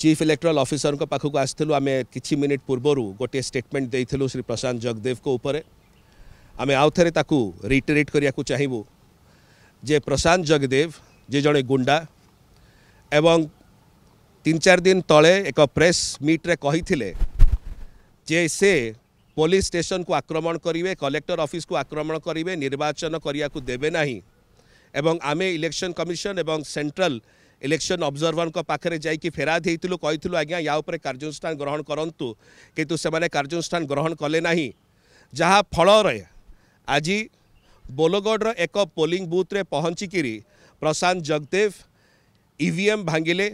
chief electoral অফিসরঙ্ পাখক আসলু আমি কিছু minute পূর্ব গোটিয়ে স্টেটমেন্ট দিয়েছিল শ্রী প্রশান্ত জগদেব উপরে আমি আউথরে তাকে রিটেট করা চাইবু যে প্রশান্ত জগদেব যে জন গুন্ডা এবং তিন চার দিন তলে এক প্রেস মিট্রে কে যে সে পুলিশ স্টেশন কু আক্রমণ করবে কলেক্টর অফিস কু আক্রমণ করবে নির্বাচন করা দেবে না এবং আমি ইলেকশন কমিশন এবং সেন্ট্রাল ଇଲେକ୍ସନ୍ ଅବଜର୍ଭରଙ୍କ ପାଖରେ ଯାଇକି ଫେରାଦ ହେଇଥିଲୁ କହିଥିଲୁ ଆଜ୍ଞା ୟା ଉପରେ କାର୍ଯ୍ୟାନୁଷ୍ଠାନ ଗ୍ରହଣ କରନ୍ତୁ କିନ୍ତୁ ସେମାନେ କାର୍ଯ୍ୟାନୁଷ୍ଠାନ ଗ୍ରହଣ କଲେ ନାହିଁ ଯାହା ଫଳରେ ଆଜି ବୋଲଗଡ଼ର ଏକ ପୋଲିଂ ବୁଥରେ ପହଞ୍ଚିକିରି ପ୍ରଶାନ୍ତ ଜଗଦେବ ଇଭିଏମ୍ ଭାଙ୍ଗିଲେ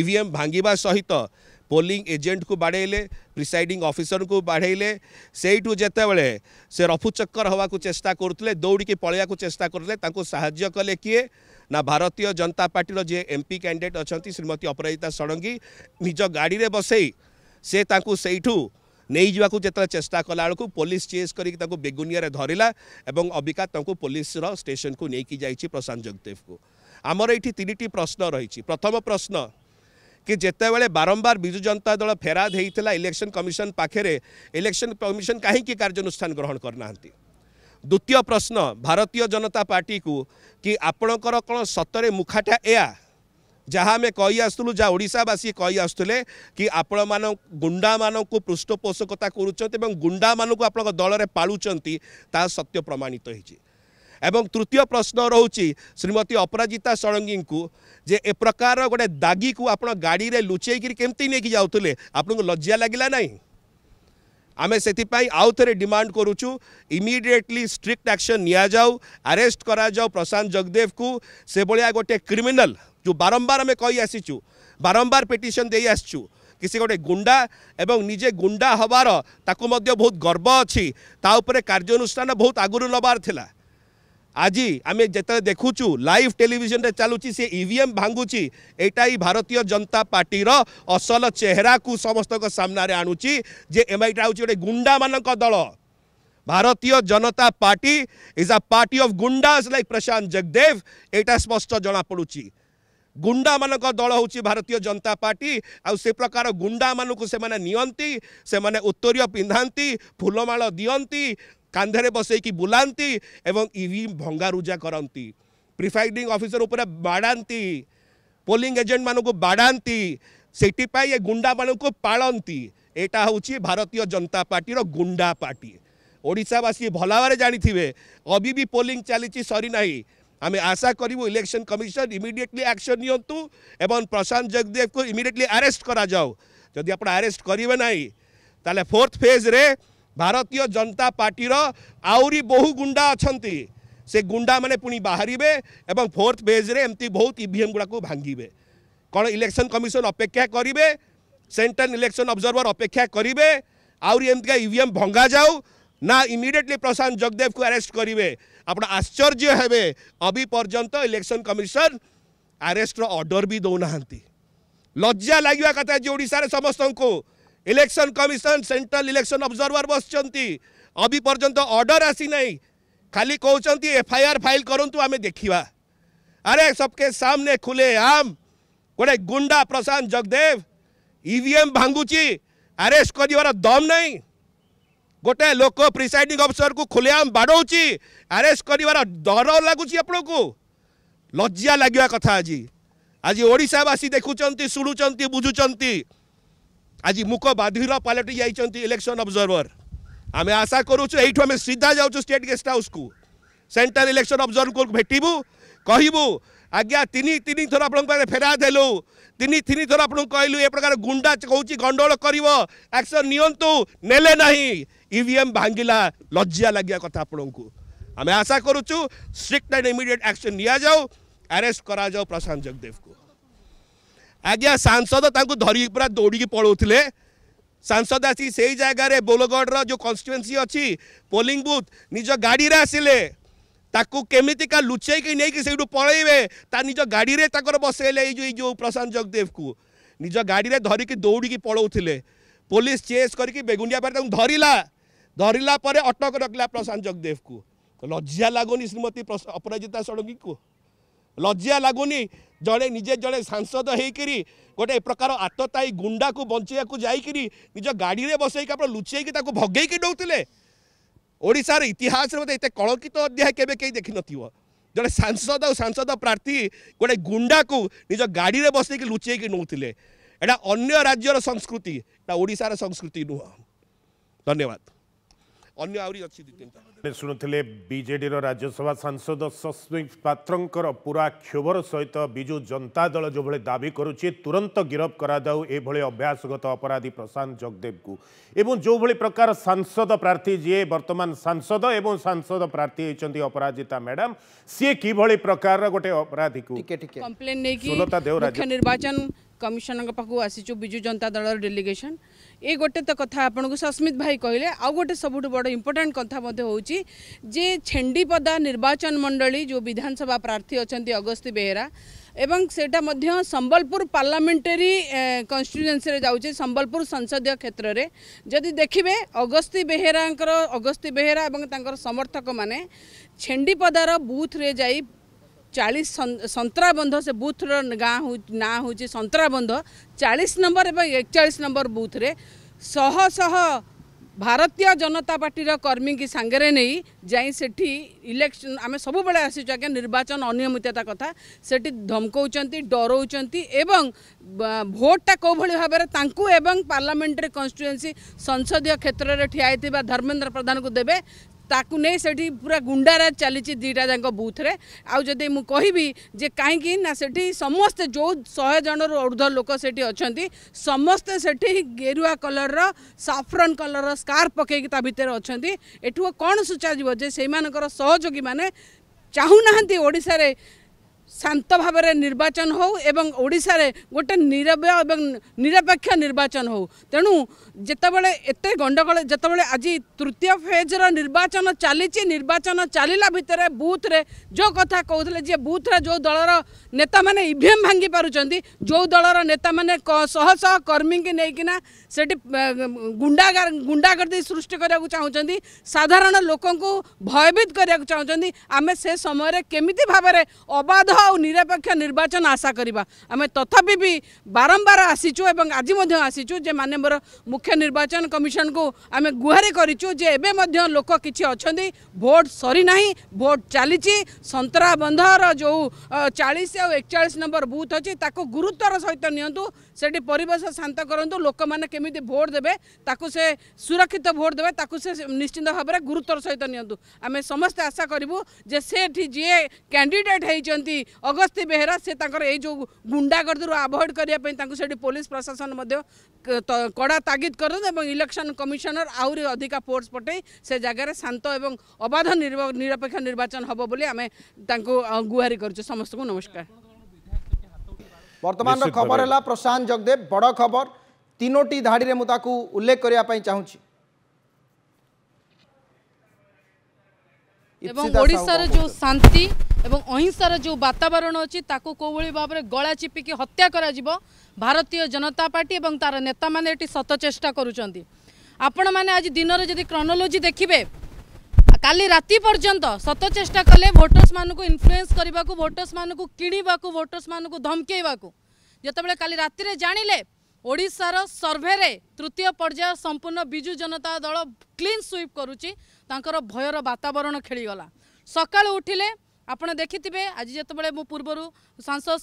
ଇଭିଏମ୍ ଭାଙ୍ଗିବା ସହିତ पोलिंग एजेंट को बाड़े प्रिसाइडिंग ऑफिसर को बाढ़ सेठ जितेबले से रफुचक्कर हवाक चेस्टा करुले दौड़ी पलैक चेस्टा करते कले किए ना भारतीय जनता पार्टी जी एम पी कैंडिडेट अच्छा श्रीमती अपराजिता षडंगी निज गाड़ी में बसई से सेठ नहीं जावाक जो चेस्टा कला बेलू पुलिस चेज कर बेगुनिया धरला और अबिका पुलिस स्टेशन को लेकिन जाइए प्रशांत जगदेव को आमर ये तीन टी प्रश्न रही प्रथम प्रश्न କି ଯେତେବେଳେ ବାରମ୍ବାର ବିଜୁ ଜନତା ଦଳ ଫେରାଦ ହେଇଥିଲା ଇଲେକ୍ସନ୍ କମିଶନ ପାଖରେ ଇଲେକ୍ସନ୍ କମିଶନ କାହିଁକି କାର୍ଯ୍ୟାନୁଷ୍ଠାନ ଗ୍ରହଣ କରିନାହାନ୍ତି ଦ୍ୱିତୀୟ ପ୍ରଶ୍ନ ଭାରତୀୟ ଜନତା ପାର୍ଟିକୁ କି ଆପଣଙ୍କର କ'ଣ ସତରେ ମୁଖାଟା ଏହା ଯାହା ଆମେ କହି ଆସୁଥିଲୁ ଯାହା ଓଡ଼ିଶାବାସୀ କହି ଆସୁଥିଲେ କି ଆପଣମାନ ଗୁଣ୍ଡାମାନଙ୍କୁ ପୃଷ୍ଠପୋଷକତା କରୁଛନ୍ତି ଏବଂ ଗୁଣ୍ଡାମାନଙ୍କୁ ଆପଣଙ୍କ ଦଳରେ ପାଳୁଛନ୍ତି ତାହା ସତ୍ୟ ପ୍ରମାଣିତ ହୋଇଛି এবং তৃতীয় প্রশ্ন রয়েছে শ্রীমতী অপরাজিতা ষড়ঙ্গী যে এ প্রকার গোটে দাগি কু আপনার গাড়ি লুচাই কি কমিটি নিয়ে যাওলে আপনার লজ্জা লাগিলা না আমি সেপাই আউথরে ডিমান্ড করুছু ইমিডিয়েটলি স্ট্রিক্ট আকশন নিয়া যাও আরেস্ট করা যাও প্রশান্ত জগদেব জগদেবকু সেভাবে গোটে ক্রিমিনাল যে বারম্বার আমি কই আসিছু বারম্বার পিটিশন দিয়ে আসছু କିଛି ଗୋଟେ ଗୁଣ୍ଡା ଏବଂ ନିଜେ ଗୁଣ୍ଡା ହେବାର ତାକୁ ମଧ୍ୟ ବହୁତ ଗର୍ବ ଅଛି ତା ଉପରେ କାର୍ଯ୍ୟାନୁଷ୍ଠାନ ବହୁତ ଆଗରୁ ନେବାର আজি আমি যেতবে দেখুছু লাইভ টেলিভিশনরে চালুছি সে ইভিএম ভাঙ্গুছি এইটাই ভারতীয় জনতা পার্টির অসল চেহারাকু সমস্ত সামনারে আনুছি যে এমআইটা হচ্ছে গোটে গুন্ডা মানক দল Bharatiya Janata Party is a party of goondas like Prashant Jagdev এটা স্পষ্ট জনাপড়ুছি গুন্ডাମାନଙ୍କ ଦଳ ହେଉଛି ଭାରତୀୟ ଜନତା ପାର୍ଟି ଆଉ ସେ ପ୍ରକାର ଗୁଣ୍ଡାମାନଙ୍କୁ ସେମାନେ ନିଅନ୍ତି ସେମାନେ ଉତ୍ତରୀୟ ପିନ୍ଧାନ୍ତି ଫୁଲମାଳ ଦିଅନ୍ତି କାନ୍ଧରେ ବସେଇକି ବୁଲାନ୍ତି ଏବଂ ଇଭି ଭଙ୍ଗାରୁଜା କରନ୍ତି ପ୍ରିଫାଇଡିଂ ଅଫିସର ଉପରେ ବାଡ଼ାନ୍ତି ପୋଲିଂ ଏଜେଣ୍ଟମାନଙ୍କୁ ବାଡ଼ାନ୍ତି ସେଥିପାଇଁ ଏ ଗୁଣ୍ଡାମାନଙ୍କୁ ପାଳନ୍ତି ଏଇଟା ହେଉଛି ଭାରତୀୟ ଜନତା ପାର୍ଟିର ଗୁଣ୍ଡା ପାର୍ଟି ଓଡ଼ିଶାବାସୀ ଭଲ ଭାବରେ ଜାଣିଥିବେ ଅବି ବି ପୋଲିଂ ଚାଲିଛି ସରିନାହିଁ আমি আশা করবু ইলেকশন কমিশন ইমিডিয়েটলি আকশন নিয়ন্তু এবং প্রশান্ত জগদেবকে ইমিডিয়েটলি আরেস্ট করা যাও যদি আপনার আরেস্ট করবে না তাহলে ফোর্থ ফেজ্রে ଭାରତୀୟ ଜନତା ପାର୍ଟିର ଆହୁରି ବହୁ ଗୁଣ୍ଡା ଅଛନ୍ତି ସେ ଗୁଣ୍ଡାମାନେ ପୁଣି ବାହାରିବେ ଏବଂ ଫୋର୍ଥ ପେଜ୍ରେ ଏମିତି ବହୁତ ଇଭିଏମ୍ ଗୁଡ଼ାକୁ ଭାଙ୍ଗିବେ କ'ଣ ଇଲେକ୍ସନ୍ କମିଶନ୍ ଅପେକ୍ଷା କରିବେ ସେଣ୍ଟ୍ରାଲ୍ ଇଲେକ୍ସନ୍ ଅବଜର୍ଭର ଅପେକ୍ଷା କରିବେ ଆହୁରି ଏମିତିକା ଇଭିଏମ୍ ଭଙ୍ଗାଯାଉ ନା ଇମିଡ଼ିଏଟଲି ପ୍ରଶାନ୍ତ ଜଗଦେବକୁ ଆରେଷ୍ଟ କରିବେ ଆପଣ ଆଶ୍ଚର୍ଯ୍ୟ ହେବେ ଅବି ପର୍ଯ୍ୟନ୍ତ ଇଲେକ୍ସନ୍ କମିଶନ୍ ଆରେଷ୍ଟର ଅର୍ଡ଼ର ବି ଦେଉନାହାନ୍ତି ଲଜ୍ଜା ଲାଗିବା କଥା ଯେ ଓଡ଼ିଶାରେ ସମସ୍ତଙ୍କୁ election commission central election observer ବସିଛନ୍ତି ଅବି ପର୍ଯ୍ୟନ୍ତ ଅର୍ଡ଼ର ଆସିନାହିଁ ଖାଲି କହୁଛନ୍ତି ଏଫଆଇଆର ଫାଇଲ୍ କରନ୍ତୁ ଆମେ ଦେଖିବା ଆରେ ସବକେ ସାମ୍ନେ ଖୁଲେ ଆମ୍ ଗୋଟେ ଗୁଣ୍ଡା ପ୍ରଶାନ୍ତ ଜଗଦେବ ଇଭିଏମ୍ ଭାଙ୍ଗୁଛି ଆରେଷ୍ଟ କରିବାର ଦମ୍ ନାହିଁ ଗୋଟେ ଲୋକ ପ୍ରିସାଇଡିଂ ଅଫିସରକୁ ଖୁଲେଆମ ବାଡ଼ଉଛି ଆରେଷ୍ଟ କରିବାର ଡର ଲାଗୁଛି ଆପଣଙ୍କୁ ଲଜ୍ଜା ଲାଗିବା କଥା ଆଜି ଆଜି ଓଡ଼ିଶାବାସୀ ଦେଖୁଛନ୍ତି ଶୁଣୁଛନ୍ତି ବୁଝୁଛନ୍ତି ଆଜି ମୁକ ବାଧିର ପାଲଟି ଯାଇଛନ୍ତି ଇଲେକ୍ସନ୍ ଅବଜର୍ଭର ଆମେ ଆଶା କରୁଛୁ ଏଇଠୁ ଆମେ ସିଧା ଯାଉଛୁ ଷ୍ଟେଟ୍ ଗେଷ୍ଟ ହାଉସ୍କୁ ସେଣ୍ଟ୍ରାଲ ଇଲେକ୍ସନ୍ ଅବଜର୍ଭରଙ୍କୁ ଭେଟିବୁ କହିବୁ ଆଜ୍ଞା ତିନି ତିନି ଥର ଆପଣଙ୍କ ପାଖରେ ଫେରାଦ ହେଲୁ ତିନି ତିନି ଥର ଆପଣଙ୍କୁ କହିଲୁ ଏ ପ୍ରକାର ଗୁଣ୍ଡା କହୁଛି ଗଣ୍ଡଗୋଳ କରିବ ଆକ୍ସନ୍ ନିଅନ୍ତୁ ନେଲେ ନାହିଁ ଇଭିଏମ୍ ଭାଙ୍ଗିଲା ଲଜ୍ଜା ଲାଗିବା କଥା ଆପଣଙ୍କୁ ଆମେ ଆଶା କରୁଛୁ ଷ୍ଟ୍ରିକ୍ଟ ଆଣ୍ଡ ଇମିଡ଼ିଏଟ୍ ଆକ୍ସନ୍ ନିଆଯାଉ ଆରେଷ୍ଟ କରାଯାଉ ପ୍ରଶାନ୍ତ ଜଗଦେବକୁ ଆଜ୍ଞା ସାଂସଦ ତାଙ୍କୁ ଧରିକି ପୁରା ଦୌଡ଼ିକି ପଳାଉଥିଲେ ସାଂସଦ ଆସିକି ସେଇ ଜାଗାରେ ବୋଲଗଡ଼ର ଯେଉଁ କନଷ୍ଟିଚୁଏନ୍ସି ଅଛି ପୋଲିଂ ବୁଥ୍ ନିଜ ଗାଡ଼ିରେ ଆସିଲେ ତାକୁ କେମିତିକା ଲୁଚେଇକି ନେଇକି ସେଇଠୁ ପଳେଇବେ ତା ନିଜ ଗାଡ଼ିରେ ତାଙ୍କର ବସେଇଲେ ଏଇ ଯେଉଁ ଏଇ ଯେଉଁ ପ୍ରଶାନ୍ତ ଜଗଦେବକୁ ନିଜ ଗାଡ଼ିରେ ଧରିକି ଦୌଡ଼ିକି ପଳାଉଥିଲେ ପୋଲିସ ଚେସ୍ କରିକି ବେଗୁଣ୍ଡିଆ ପାରେ ତାଙ୍କୁ ଧରିଲା ଧରିଲା ପରେ ଅଟକ ରଖିଲା ପ୍ରଶାନ୍ତ ଜଗଦେବକୁ ଲଜ୍ଜା ଲାଗୁନି ଶ୍ରୀମତୀ ଅପରାଜିତା ଷଡ଼ଙ୍ଗୀକୁ ଲଜ୍ଜା ଲାଗୁନି ଜଣେ ନିଜେ ଜଣେ ସାଂସଦ ହେଇକରି ଗୋଟେ ପ୍ରକାର ଆତତାୟୀ ଗୁଣ୍ଡାକୁ ବଞ୍ଚେଇବାକୁ ଯାଇକରି ନିଜ ଗାଡ଼ିରେ ବସେଇକି ଆପଣ ଲୁଚେଇକି ତାକୁ ଭଗେଇକି ନେଉଥିଲେ ଓଡ଼ିଶାର ଇତିହାସରେ ମୋତେ ଏତେ କଳଙ୍କିତ ଅଧ୍ୟାୟ କେବେ କେହି ଦେଖିନଥିବ ଜଣେ ସାଂସଦ ଆଉ ସାଂସଦ ପ୍ରାର୍ଥୀ ଗୋଟେ ଗୁଣ୍ଡାକୁ ନିଜ ଗାଡ଼ିରେ ବସେଇକି ଲୁଚେଇକି ନେଉଥିଲେ ଏଇଟା ଅନ୍ୟ ରାଜ୍ୟର ସଂସ୍କୃତି ଏଇଟା ଓଡ଼ିଶାର ସଂସ୍କୃତି ନୁହଁ ଧନ୍ୟବାଦ ଅନ୍ୟ ଆହୁରି ଅଛି ଦୁଇ ତିନିଟା ଶୁଣୁଥିଲେ ବିଜେଡ଼ିର ରାଜ୍ୟସଭା ସାଂସଦ ସସ୍ମିତ ପାତ୍ରଙ୍କର ପୁରା କ୍ଷୋଭର ସହିତ ବିଜୁ ଜନତା ଦଳ ଯେଉଁଭଳି ଦାବି କରୁଛି ତୁରନ୍ତ ଗିରଫ କରାଯାଉ ଏଭଳି ଅଭ୍ୟାସଗତ ଅପରାଧୀ ପ୍ରଶାନ୍ତ ଜଗଦେବକୁ ଏବଂ ଯେଉଁଭଳି ପ୍ରକାର ସାଂସଦ ପ୍ରାର୍ଥୀ ଯିଏ ବର୍ତ୍ତମାନ ସାଂସଦ ଏବଂ ସାଂସଦ ପ୍ରାର୍ଥୀ ହେଇଛନ୍ତି ଅପରାଜିତା ମ୍ୟାଡାମ୍ ସିଏ କିଭଳି ପ୍ରକାରର ଗୋଟେ ଅପରାଧୀକୁ ସୁଲତା ଦେଓ ନିର୍ବାଚନ କମିଶନଙ୍କ ପାଖକୁ ଆସିଛୁ ବିଜୁ ଜନତା ଦଳର ଡେଲିଗେସନ୍ ଏ ଗୋଟେ ତ କଥା ଆପଣଙ୍କୁ ସସ୍ମିତ ଭାଇ କହିଲେ ଆଉ ଗୋଟେ ସବୁଠୁ ବଡ଼ ଇମ୍ପୋର୍ଟାଣ୍ଟ କଥା ମଧ୍ୟ ହେଉଛି ଯେ ଛେଣ୍ଡିପଦା ନିର୍ବାଚନ ମଣ୍ଡଳୀ ଯେଉଁ ବିଧାନସଭା ପ୍ରାର୍ଥୀ ଅଛନ୍ତି ଅଗସ୍ତି ବେହେରା ଏବଂ ସେଇଟା ମଧ୍ୟ ସମ୍ବଲପୁର ପାର୍ଲାମେଣ୍ଟାରୀ କନଷ୍ଟିଚୁଏନ୍ସିରେ ଯାଉଛି ସମ୍ବଲପୁର ସଂସଦୀୟ କ୍ଷେତ୍ରରେ ଯଦି ଦେଖିବେ ଅଗସ୍ତି ବେହେରାଙ୍କର ଅଗସ୍ତି ବେହେରା ଏବଂ ତାଙ୍କର ସମର୍ଥକମାନେ ଛେଣ୍ଡିପଦାର ବୁଥ୍ରେ ଯାଇ ଚାଳିଶ ସନ୍ତରାବନ୍ଧ ସେ ବୁଥର ଗାଁ ନାଁ ହେଉଛି ସନ୍ତରାବନ୍ଧ ଚାଳିଶ ନମ୍ବର ଏବଂ ଏକଚାଳିଶ ନମ୍ବର ବୁଥରେ ଶହ ଶହ ଭାରତୀୟ ଜନତା ପାର୍ଟିର କର୍ମୀକି ସାଙ୍ଗରେ ନେଇ ଯାଇ ସେଠି ଇଲେକ୍ସନ୍ ଆମେ ସବୁବେଳେ ଆସିଛୁ ଆଜ୍ଞା ନିର୍ବାଚନ ଅନିୟମିତତା କଥା ସେଠି ଧମକଉଛନ୍ତି ଡରଉଛନ୍ତି ଏବଂ ଭୋଟ୍ଟା କେଉଁଭଳି ଭାବରେ ତାଙ୍କୁ ଏବଂ ପାର୍ଲାମେଣ୍ଟରେ କନଷ୍ଟିଚୁଏନ୍ସି ସଂସଦୀୟ କ୍ଷେତ୍ରରେ ଠିଆ ହେଇଥିବା ଧର୍ମେନ୍ଦ୍ର ପ୍ରଧାନଙ୍କୁ ଦେବେ ତାକୁ ନେଇ ସେଠି ପୁରା ଗୁଣ୍ଡାରାଜ ଚାଲିଛି ଦୁଇଟା ଯାକ ବୁଥ୍ରେ ଆଉ ଯଦି ମୁଁ କହିବି ଯେ କାହିଁକି ନା ସେଠି ସମସ୍ତେ ଯେଉଁ ଶହେ ଜଣରୁ ଉର୍ଦ୍ଧ୍ୱ ଲୋକ ସେଠି ଅଛନ୍ତି ସମସ୍ତେ ସେଠି ଗେରୁଆ କଲର୍ର ସାଫ୍ରନ୍ କଲର୍ର ସ୍କାର୍ଫ ପକାଇକି ତା ଭିତରେ ଅଛନ୍ତି ଏଠୁ କ'ଣ ସୂଚାଯିବ ଯେ ସେଇମାନଙ୍କର ସହଯୋଗୀମାନେ ଚାହୁଁନାହାନ୍ତି ଓଡ଼ିଶାରେ ଶାନ୍ତ ଭାବରେ ନିର୍ବାଚନ ହେଉ ଏବଂ ଓଡ଼ିଶାରେ ଗୋଟେ ନିରବ ଏବଂ ନିରପେକ୍ଷ ନିର୍ବାଚନ ହେଉ ତେଣୁ ଯେତେବେଳେ ଏତେ ଗଣ୍ଡଗୋଳ ଯେତେବେଳେ ଆଜି ତୃତୀୟ ଫେଜ୍ର ନିର୍ବାଚନ ଚାଲିଛି ନିର୍ବାଚନ ଚାଲିଲା ଭିତରେ ବୁଥରେ ଯେଉଁ କଥା କହୁଥିଲେ ଯେ ବୁଥରେ ଯେଉଁ ଦଳର ନେତାମାନେ ଇଭିଏମ୍ ଭାଙ୍ଗି ପାରୁଛନ୍ତି ଯେଉଁ ଦଳର ନେତାମାନେ ଶହ ଶହ କର୍ମୀଙ୍କୁ ନେଇକିନା ସେଠି ଗୁଣ୍ଡା ଗୁଣ୍ଡାଗର୍ଦ୍ଦି ସୃଷ୍ଟି କରିବାକୁ ଚାହୁଁଛନ୍ତି ସାଧାରଣ ଲୋକଙ୍କୁ ଭୟଭୀତ କରିବାକୁ ଚାହୁଁଛନ୍ତି ଆମେ ସେ ସମୟରେ କେମିତି ଭାବରେ ଅବାଧ او নিরপেক্ষ নির্বাচন আশা করিবা আমি তথাপিবি বারবার আসিচু এবং আজি মধ্যে আসিচু যে মাননীয় মুখ্য নির্বাচন কমিশন কো আমি গুহরি করিচু যে এবে মধ্যে লোক কিছি অচந்தி ভোট সরি নাই ভোট চলিছি সন্তরা বন্ধ আর যে 40 আর 41 নম্বর বুথ আছে তাকো গুরুতর সহিত নিয়ন্তু সেটি পরিবেশ শান্ত করতু লোক মানে কমিটি ভোট দেবে তাকে সে সুরক্ষিত ভোট দেবে তাকে সে নিশ্চিন্ত ভাবে গুরুত্বর সহিত নিয়ন্তু আমি সমস্তে আশা করবু যে সেটি যে ক্যান্ডিডেট হয়েছেন অগস্তি বেহেরা সে তাঁর এই যে গুন্ডাগর্দি আভয়েড করা তাঁর সেটি পুলিশ প্রশাসন কড়া তাগিদ করতু এবং ইলেকশন কমিশনর আহরি অধিকা ফোর্স পঠাই সে জায়গায় শান্ত এবং অবাধ নিরপেক্ষ নির্বাচন হব বলে আমি তাঁর গুহারি করছু সমস্ত নমস্কার ବର୍ତ୍ତମାନର ଖବର ହେଲା ପ୍ରଶାନ୍ତ ଜଗଦେବ ବଡ଼ ଖବର ତିନୋଟି ଧାଡ଼ିରେ ମୁଁ ତାକୁ ଉଲ୍ଲେଖ କରିବା ପାଇଁ ଚାହୁଁଛି ଏବଂ ଓଡ଼ିଶାର ଯେଉଁ ଶାନ୍ତି ଏବଂ ଅହିଂସାର ଯେଉଁ ବାତାବରଣ ଅଛି ତାକୁ କେଉଁଭଳି ଭାବରେ ଗଳା ଚିପିକି ହତ୍ୟା କରାଯିବ ଭାରତୀୟ ଜନତା ପାର୍ଟି ଏବଂ ତା'ର ନେତାମାନେ ଏଠି ସତ ଚେଷ୍ଟା କରୁଛନ୍ତି ଆପଣମାନେ ଆଜି ଦିନରେ ଯଦି କ୍ରନୋଲୋଜି ଦେଖିବେ କାଲି ରାତି ପର୍ଯ୍ୟନ୍ତ ସତ ଚେଷ୍ଟା କଲେ ଭୋଟର୍ସମାନଙ୍କୁ ଇନଫ୍ଲୁଏନ୍ସ କରିବାକୁ ଭୋଟର୍ସମାନଙ୍କୁ କିଣିବାକୁ ଭୋଟର୍ସମାନଙ୍କୁ ଧମକେଇବାକୁ ଯେତେବେଳେ କାଲି ରାତିରେ ଜାଣିଲେ ଓଡ଼ିଶାର ସର୍ଭେରେ ତୃତୀୟ ପର୍ଯ୍ୟାୟ ସମ୍ପୂର୍ଣ୍ଣ ବିଜୁ ଜନତା ଦଳ କ୍ଲିନ୍ ସୁଇପ୍ କରୁଛି ତାଙ୍କର ଭୟର ବାତାବରଣ ଖେଳିଗଲା ସକାଳୁ ଉଠିଲେ ଆପଣ ଦେଖିଥିବେ ଆଜି ଯେତେବେଳେ ମୁଁ ପୂର୍ବରୁ ସାଂସଦ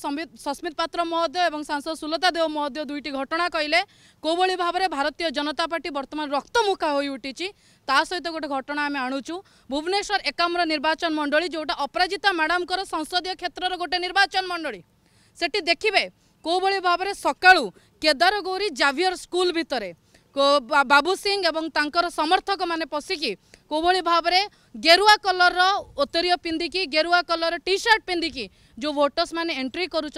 ସସ୍ମିତ ପାତ୍ର ମହୋଦୟ ଏବଂ ସାଂସଦ ସୁଲତା ଦେଓ ମହୋଦୟ ଦୁଇଟି ଘଟଣା କହିଲେ କେଉଁଭଳି ଭାବରେ ଭାରତୀୟ ଜନତା ପାର୍ଟି ବର୍ତ୍ତମାନ ରକ୍ତମୁଖା ହୋଇ ଉଠିଛି ତା ସହିତ ଗୋଟେ ଘଟଣା ଆମେ ଆଣୁଛୁ ଭୁବନେଶ୍ୱର ଏକାମ୍ର ନିର୍ବାଚନ ମଣ୍ଡଳୀ ଯେଉଁଟା ଅପରାଜିତା ମ୍ୟାଡ଼ାମଙ୍କର ସଂସଦୀୟ କ୍ଷେତ୍ରର ଗୋଟେ ନିର୍ବାଚନ ମଣ୍ଡଳୀ ସେଠି ଦେଖିବେ କେଉଁଭଳି ଭାବରେ ସକାଳୁ କେଦାରଗୌରୀ ଜାଭିୟର ସ୍କୁଲ ଭିତରେ ବାବୁ ସିଂ ଏବଂ ତାଙ୍କର ସମର୍ଥକମାନେ ପଶିକି କେଉଁଭଳି ଭାବରେ ଗେରୁଆ କଲରର ଓତରୀୟ ପିନ୍ଧିକି ଗେରୁଆ କଲରର ଟି ସାର୍ଟ ପିନ୍ଧିକି जो भोटर्स मैंने एंट्री करूँ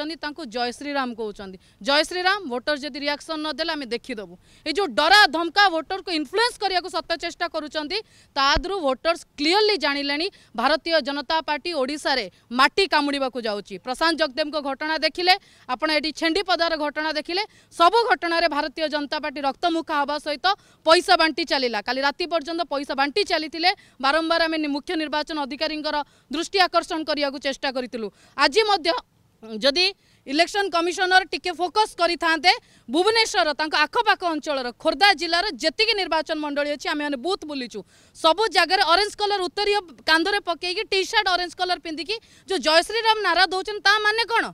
जय श्रीराम कहते जय श्रीराम भोटर जदि रियाक्शन नदे आम देखीदेवु ये जो डरा धमका भोटर को इनफ्लुएंस करने को सत चेषा करूँ भोटर्स क्लीयरली जाणी भारतीय जनता पार्टी ओडार माटी कामुड़ा जाऊँगी प्रशांत जगदेव घटना देखिले ଆପଣ ଏଠି ଛେଣ୍ଡିପଦାର ଘଟଣା ଦେଖିଲେ ସବୁ ଘଟଣାରେ ଭାରତୀୟ ଜନତା ପାର୍ଟି ରକ୍ତମୁଖା ହେବା ସହିତ ପଇସା ବାଣ୍ଟି ଚାଲିଲା କାଲି ରାତି ପର୍ଯ୍ୟନ୍ତ ପଇସା ବାଣ୍ଟି ଚାଲିଥିଲେ ବାରମ୍ବାର ଆମେ ମୁଖ୍ୟ ନିର୍ବାଚନ ଅଧିକାରୀଙ୍କର ଦୃଷ୍ଟି ଆକର୍ଷଣ କରିବାକୁ ଚେଷ୍ଟା କରିଥିଲୁ আজি মধ্য যদি ইলেকশন কমিশনর টিকে ফোকস করে থাকে ভুবনেশ্বর তাঁর আখপাখ অঞ্চলর খোর্ধা জেলার যেতিকি নির্বাচন মন্ডলী অছি আমি বুথ বুলিছু সবু জায়গায় অরেঞ্জ কলর উত্তরীয় কান্ধরে পকাইকি টি সার্ট অরেঞ্জ কলর পিঁধিকি যে জয় শ্রীরাম নারা দৌছেন তা মানে কোণ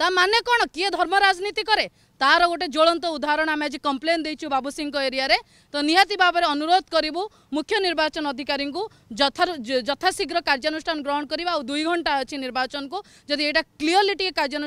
ᱛᱟ ᱢᱟᱱᱮ ᱠᱚᱱ ᱠᱤ ᱫᱷᱚᱨᱢ ᱨᱟᱡᱱᱤᱛᱤ ᱠᱟᱨᱮ ᱛᱟᱨᱚ ᱜᱚᱴᱮ ᱡᱚᱲᱟᱱᱛᱚ ᱩᱫᱷᱟᱨᱚଣ ᱟᱢᱮ ᱡᱮ ᱠᱚᱢᱯᱞᱮᱱ ᱫᱮᱪᱩ ᱵᱟᱵᱩ ᱥᱤᱝ ᱠᱚ ᱮᱨᱤᱭᱟ ᱨᱮ ᱛᱚ ᱱᱤᱭᱟᱛᱤ ᱵᱟᱵᱟᱨᱮ ᱟᱱᱩᱨᱚᱫᱷ ᱠᱟᱨᱤᱵᱩ ᱢᱩᱠᱷᱭ ᱱᱤᱨᱵᱟᱪᱚᱱ ᱟಧಿಕᱟᱨᱤ ᱠᱚ ᱡᱚᱛᱷᱟ ᱡᱚᱛᱷᱟ ᱥᱤᱜᱨ ᱠᱟᱨᱡᱟᱱᱩᱥᱛᱟᱱ ᱜᱨᱦᱚᱱ ᱠᱟᱨᱤᱵᱟ ᱟᱨ ᱫᱩᱭ ᱜᱷᱚᱱᱴᱟ ᱟᱪᱷᱤ ᱱᱤᱨᱵᱟᱪᱚᱱ ᱠᱚ ᱡᱚᱫᱤ ᱮᱴᱟ ᱠᱞᱤᱭᱟᱨᱞᱤᱴᱤ ᱠᱟᱨᱡᱟᱱ